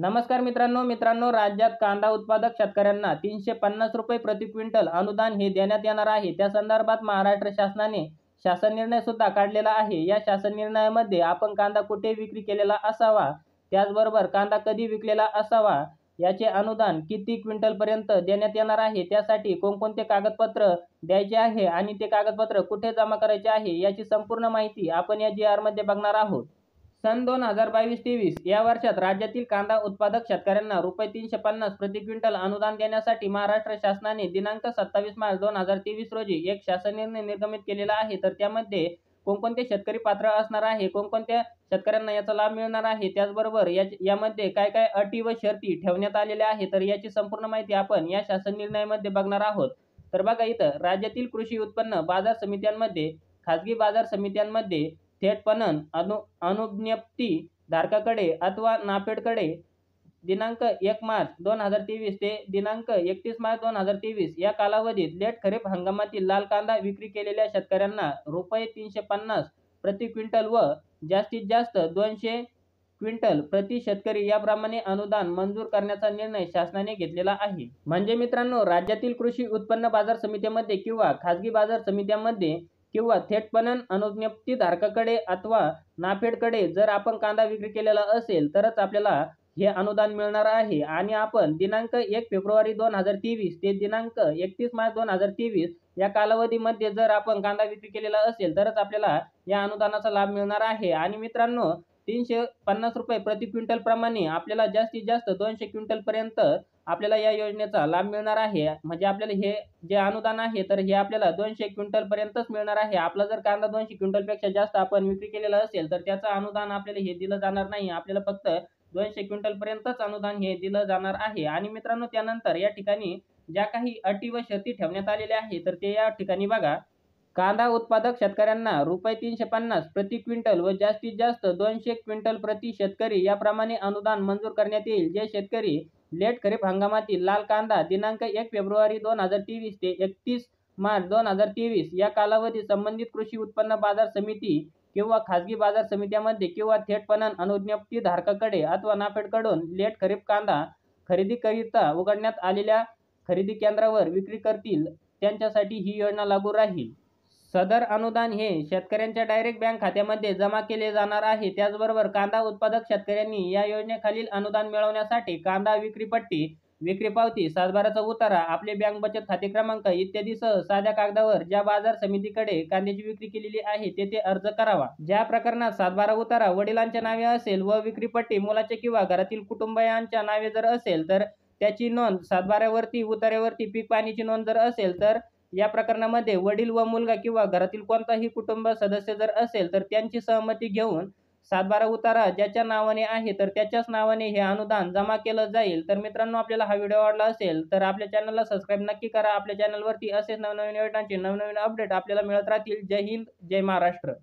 नमस्कार मित्रांनो मित्रांनो राज्यात कांदा उत्पादक शेतकऱ्यांना तीनशे पन्नास रुपये प्रति क्विंटल अनुदान हे देण्यात येणार आहे त्या संदर्भात महाराष्ट्र शासनाने शासन निर्णय सुद्धा काढलेला आहे या शासन निर्णयामध्ये आपण कांदा कुठे विक्री केलेला असावा त्याचबरोबर कांदा कधी विकलेला असावा याचे अनुदान किती क्विंटल पर्यंत देण्यात येणार आहे त्यासाठी कोणकोणते कागदपत्र द्यायचे आहे आणि ते कागदपत्र कुठे जमा करायचे आहे याची संपूर्ण माहिती आपण या जी आरमध्ये बघणार आहोत सन दोन हजार बावीस तेवीस या वर्षात राज्यातील कांदा उत्पादक शेतकऱ्यांना रुपये तीनशे पन्नास प्रति क्विंटल अनुदान देण्यासाठी महाराष्ट्र शासनाने दिनांक सत्तावीस मार्च दोन हजार तेवीस रोजी एक शासन निर्णय निर्गमित केलेला आहे तर त्यामध्ये कोणकोणते शेतकरी पात्र असणार आहे कोणकोणत्या शेतकऱ्यांना याचा लाभ मिळणार आहे त्याचबरोबर यामध्ये काय काय अटी व शर्ती ठेवण्यात आलेल्या आहे तर याची संपूर्ण माहिती आपण या शासन निर्णयामध्ये बघणार आहोत तर बघा इथं राज्यातील कृषी उत्पन्न बाजार समित्यांमध्ये खाजगी बाजार समित्यांमध्ये थेट पणन अनु अनुज्ञप्ती धारकाकडे अथवा नापेडकडे दिनांक एक मार्च दोन हजार तेवीस ते दिनांक एकतीस मार्च दोन हजार तेवीस या कालावधीत लेट खरीप हंगामातील लाल कांदा विक्री केलेल्या शेतकऱ्यांना रुपये तीनशे पन्नास प्रति क्विंटल व जास्तीत जास्त दोनशे क्विंटल प्रति शेतकरी याप्रमाणे अनुदान मंजूर करण्याचा निर्णय शासनाने घेतलेला आहे म्हणजे मित्रांनो राज्यातील कृषी उत्पन्न बाजार समित्यामध्ये किंवा खाजगी बाजार समित्यामध्ये किंवा थेटपणन अनुज्ञप्ती धारकाकडे अथवा नाफेडकडे जर आपण कांदा विक्री केलेला असेल तरच आपल्याला हे अनुदान मिळणार आहे आणि आपण दिनांक एक फेब्रुवारी दोन हजार तेवीस ते दिनांक एकतीस मार्च दोन हजार तेवीस या कालावधीमध्ये जर आपण कांदा विक्री केलेला असेल तरच आपल्याला या अनुदानाचा लाभ मिळणार आहे आणि मित्रांनो तीनशे पन्नास रुपये प्रति क्विंटल प्रमाणे आपल्याला जास्तीत जास्त दोनशे पर्यंत आपल्याला या योजनेचा लाभ मिळणार आहे म्हणजे आपल्याला हे जे अनुदान आहे तर हे आपल्याला दोनशे पर्यंतच मिळणार आहे आपला जर कांदा दोनशे क्विंटलपेक्षा जास्त आपण विक्री केलेला असेल तर त्याचं अनुदान आपल्याला हे दिलं जाणार नाही आपल्याला फक्त दोनशे पर्यंतच अनुदान हे दिलं जाणार आहे आणि मित्रांनो त्यानंतर या ठिकाणी ज्या काही अटी व शर्ती ठेवण्यात आलेल्या आहे तर ते या ठिकाणी बघा कांदा उत्पादक शेतकऱ्यांना रुपये तीनशे पन्नास प्रति क्विंटल व जास्तीत जास्त दोनशे क्विंटल प्रति शेतकरी याप्रमाणे अनुदान मंजूर करण्यात येईल जे शेतकरी लेट खरीप हंगामातील लाल कांदा दिनांक एक फेब्रुवारी दोन हजार तेवीस ते एकतीस मार्च दोन हजार तेवीस या कालावधीत संबंधित कृषी उत्पन्न बाजार समिती किंवा खाजगी बाजार समित्यामध्ये किंवा थेटपणन अनुज्ञप्ती धारकाकडे अथवा नाफेडकडून लेट खरीप कांदा खरेदीकरिता उघडण्यात आलेल्या खरेदी केंद्रावर विक्री करतील त्यांच्यासाठी ही योजना लागू राहील सदर अनुदान हे शेतकऱ्यांच्या डायरेक्ट बँक खात्यामध्ये जमा केले जाणार आहे त्याचबरोबर कांदा उत्पादक शेतकऱ्यांनी या योजनेखालील अनुदान मिळवण्यासाठी कांदा विक्रीपट्टी विक्री पावती सातबाराचा उतारा आपले बँक बचत खाते क्रमांक इत्यादीसह साध्या कागदावर ज्या बाजार समितीकडे कांद्याची विक्री केलेली आहे तेथे अर्ज करावा ज्या प्रकरणात सातबारा उतारा वडिलांच्या नावे असेल व विक्रीपट्टी मुलाच्या किंवा घरातील कुटुंबियांच्या नावे जर असेल तर त्याची नोंद सातबाऱ्यावरती उतारेवरती पीक पाण्याची नोंद जर असेल तर या प्रकरणामध्ये वडील व मुलगा किंवा घरातील कोणताही कुटुंब सदस्य जर असेल तर त्यांची सहमती घेऊन सातबारा उतारा ज्याच्या नावाने आहे तर त्याच्याच नावाने हे अनुदान जमा केलं जाईल तर मित्रांनो आपल्याला हा व्हिडिओ आवडला असेल तर आपल्या चॅनलला सबस्क्राईब नक्की करा आपल्या चॅनलवरती असेच नवनवीन योजनांचे नवनवीन अपडेट आपल्याला मिळत राहतील जय हिंद जय महाराष्ट्र